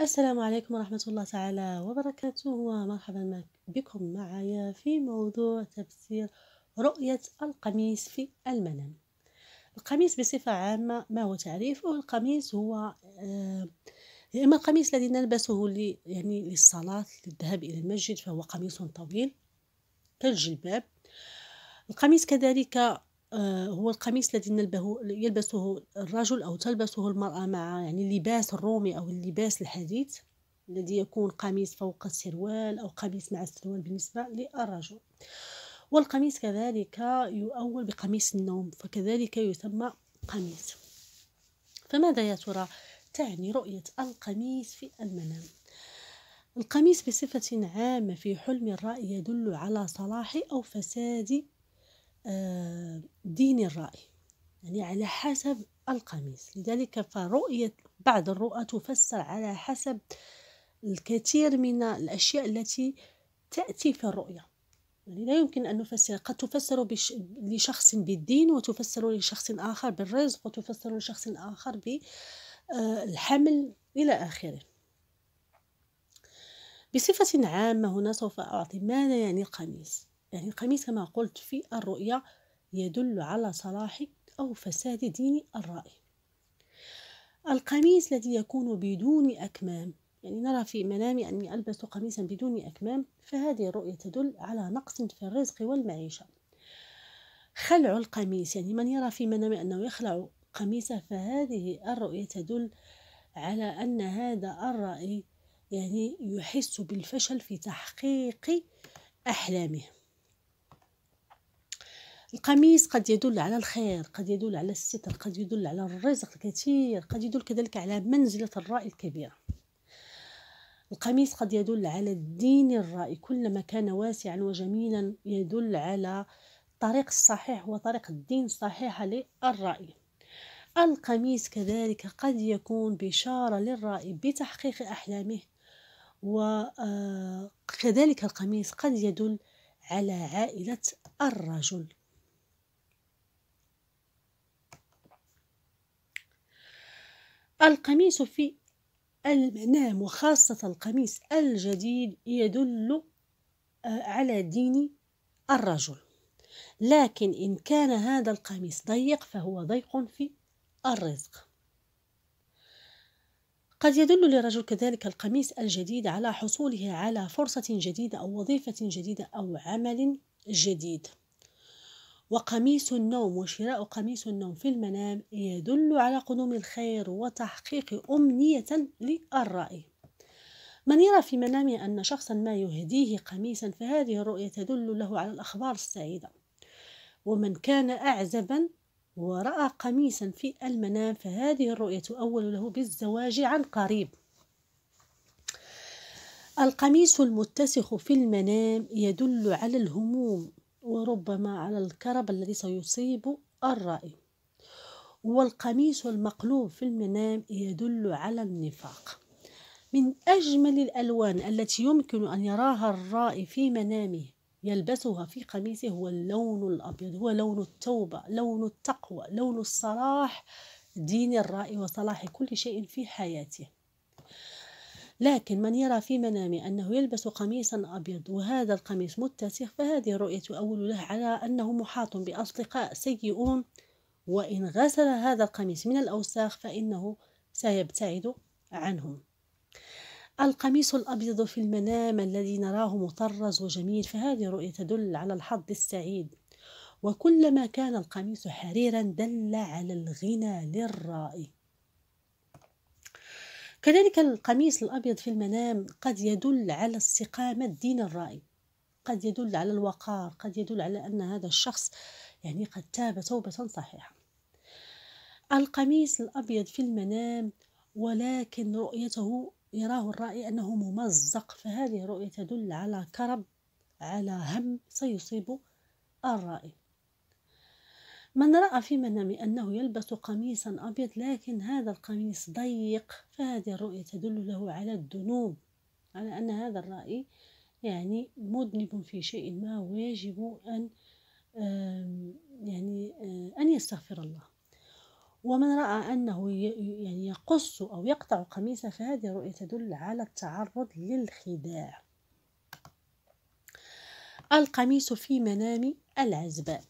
السلام عليكم ورحمة الله تعالى وبركاته ومرحبا بكم معايا في موضوع تفسير رؤية القميص في المنام القميص بصفة عامة ما هو تعريفه القميص هو يا آه، إما القميص الذي نلبسه لي يعني للصلاة للذهاب إلى المسجد فهو قميص طويل كالجلباب القميص كذلك آه، هو القميص الذي نلبه يلبسه الرجل أو تلبسه المرأة مع يعني اللباس الرومي أو اللباس الحديث الذي يكون قميص فوق السروال أو قميص مع السروال بالنسبة للرجل والقميص كذلك يؤول بقميص النوم فكذلك يسمى قميص فماذا يا ترى تعني رؤية القميص في المنام القميص بصفة عامة في حلم الرأي يدل على صلاح أو فساد آه، دين الرأي يعني على حسب القميص لذلك فرؤية بعض الرؤى تفسر على حسب الكثير من الأشياء التي تأتي في الرؤية يعني لا يمكن أن نفسر قد تفسر بش... لشخص بالدين وتفسر لشخص آخر بالرزق وتفسر لشخص آخر بالحمل آه، إلى آخره بصفة عامة هنا سوف أعطي ماذا يعني القميص يعني القميص كما قلت في الرؤية يدل على صلاح أو فساد دين الرأي القميص الذي يكون بدون أكمام يعني نرى في منامي أني ألبس قميصا بدون أكمام فهذه الرؤية تدل على نقص في الرزق والمعيشة خلع القميص يعني من يرى في منامي أنه يخلع قميصه فهذه الرؤية تدل على أن هذا الرأي يعني يحس بالفشل في تحقيق أحلامه القميص قد يدل على الخير قد يدل على الستر قد يدل على الرزق الكثير قد يدل كذلك على منزلة الرأي الكبيرة القميص قد يدل على الدين الرأي كلما كان واسعا وجميلا يدل على الطريق الصحيح وطريق الدين الصحيحة للرأي القميص كذلك قد يكون بشارة للرأي بتحقيق أحلامه وكذلك آه، القميص قد يدل على عائلة الرجل القميص في المنام وخاصة القميص الجديد يدل آه، على دين الرجل لكن إن كان هذا القميص ضيق فهو ضيق في الرزق قد يدل للرجل كذلك القميص الجديد على حصوله على فرصة جديدة أو وظيفة جديدة أو عمل جديد وقميص النوم وشراء قميص النوم في المنام يدل على قدوم الخير وتحقيق أمنية للرأي من يرى في منامه أن شخصا ما يهديه قميصا فهذه الرؤية تدل له على الأخبار السعيدة ومن كان أعزبا ورأى قميصا في المنام فهذه الرؤية تؤول له بالزواج عن قريب القميص المتسخ في المنام يدل على الهموم وربما على الكرب الذي سيصيب الرائي والقميص المقلوب في المنام يدل على النفاق من أجمل الألوان التي يمكن أن يراها الرائي في منامه يلبسها في قميصه هو اللون الأبيض هو لون التوبة لون التقوى لون الصلاح دين الرائي وصلاح كل شيء في حياته لكن من يرى في منامه أنه يلبس قميصا أبيض وهذا القميص متسخ فهذه الرؤية تؤول له على أنه محاط بأصدقاء سيئون وإن غسل هذا القميص من الأوساخ فإنه سيبتعد عنهم القميص الأبيض في المنام الذي نراه مطرز وجميل فهذه الرؤية تدل على الحظ السعيد وكلما كان القميص حريرا دل على الغنى للرائي كذلك القميص الأبيض في المنام قد يدل على استقامة دين الرأي قد يدل على الوقار قد يدل على أن هذا الشخص يعني قد تاب توبة صحيحة القميص الأبيض في المنام ولكن رؤيته يراه الرأي أنه ممزق فهذه الرؤية تدل على كرب على هم سيصيب الرأي من رأى في منامي أنه يلبس قميصا أبيض لكن هذا القميص ضيق فهذه الرؤية تدل له على الذنوب على أن هذا الرأي يعني مذنب في شيء ما ويجب أن يعني آه، أن يستغفر الله ومن رأى أنه يعني يقص أو يقطع قميصه فهذه الرؤية تدل على التعرض للخداع القميص في منام العزباء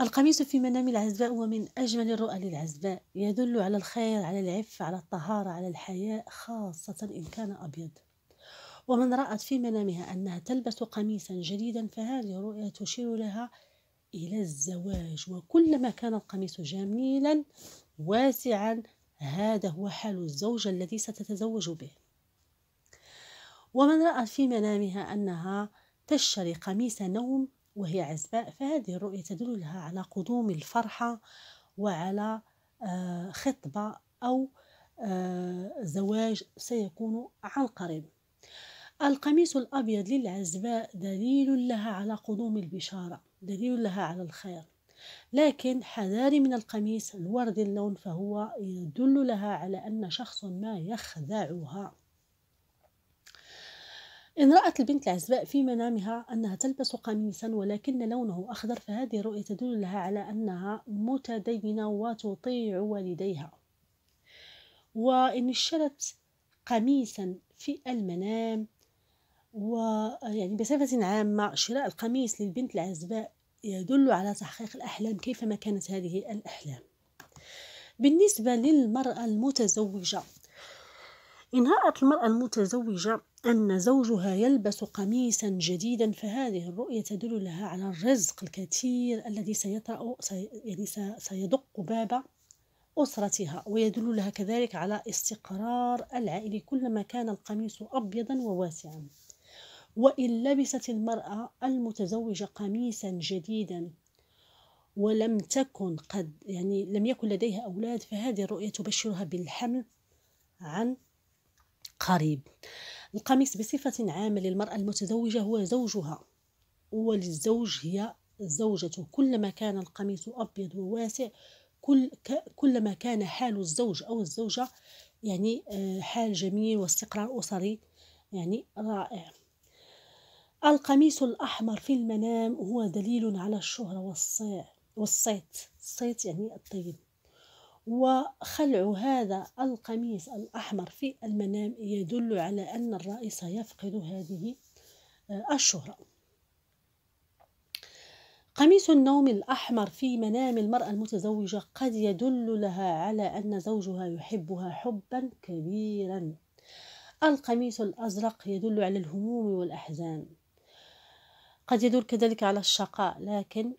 القميص في منام العزباء ومن أجمل الرؤى للعزباء يدل على الخير على العفة على الطهارة على الحياء خاصة إن كان أبيض ومن رأت في منامها أنها تلبس قميصا جديدا فهذه الرؤيا تشير لها إلى الزواج وكلما كان القميص جميلا واسعا هذا هو حال الزوجة الذي ستتزوج به ومن رأت في منامها أنها تشتري قميص نوم وهي عزباء فهذه الرؤية تدل لها على قدوم الفرحة وعلى آه، خطبة أو آه، زواج سيكون عن قريب القميص الأبيض للعزباء دليل لها على قدوم البشارة دليل لها على الخير لكن حذاري من القميص الوردي اللون فهو يدل لها على أن شخص ما يخدعها إن رأت البنت العزباء في منامها أنها تلبس قميصا ولكن لونه أخضر فهذه الرؤية تدل لها على أنها متدينة وتطيع والديها وإن اشترت قميصا في المنام ويعني بصفة عامة شراء القميص للبنت العزباء يدل على تحقيق الأحلام كيفما كانت هذه الأحلام بالنسبة للمرأة المتزوجة إن رأت المرأة المتزوجة أن زوجها يلبس قميصا جديدا فهذه الرؤية تدل لها على الرزق الكثير الذي سيطأ يعني سيدق باب أسرتها ويدل لها كذلك على استقرار العائلة كلما كان القميص أبيضا وواسعا وإن لبست المرأة المتزوجة قميصا جديدا ولم تكن قد يعني لم يكن لديها أولاد فهذه الرؤية تبشرها بالحمل عن قريب القميص بصفة عامة للمرأة المتزوجة هو زوجها وللزوج هي زوجته كلما كان القميص أبيض وواسع كل كلما كان حال الزوج أو الزوجة يعني آه، حال جميل واستقرار أسري يعني رائع القميص الأحمر في المنام هو دليل على الشهرة والصيع والصيت الصيت يعني الطيب وخلع هذا القميص الأحمر في المنام يدل على أن الرئيس يفقد هذه آه، الشهرة قميص النوم الأحمر في منام المرأة المتزوجة قد يدل لها على أن زوجها يحبها حبا كبيرا القميص الأزرق يدل على الهموم والأحزان قد يدل كذلك على الشقاء لكن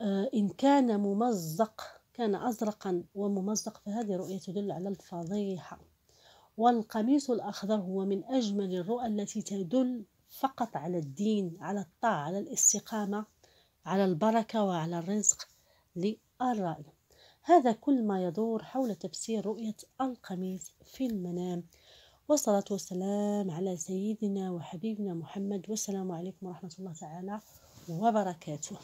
آه، إن كان ممزق كان أزرقا وممزق فهذه رؤية تدل على الفضيحة والقميص الأخضر هو من أجمل الرؤى التي تدل فقط على الدين على الطاعة على الاستقامة على البركة وعلى الرزق للرأي هذا كل ما يدور حول تفسير رؤية القميص في المنام والصلاة والسلام على سيدنا وحبيبنا محمد والسلام عليكم ورحمة الله تعالى وبركاته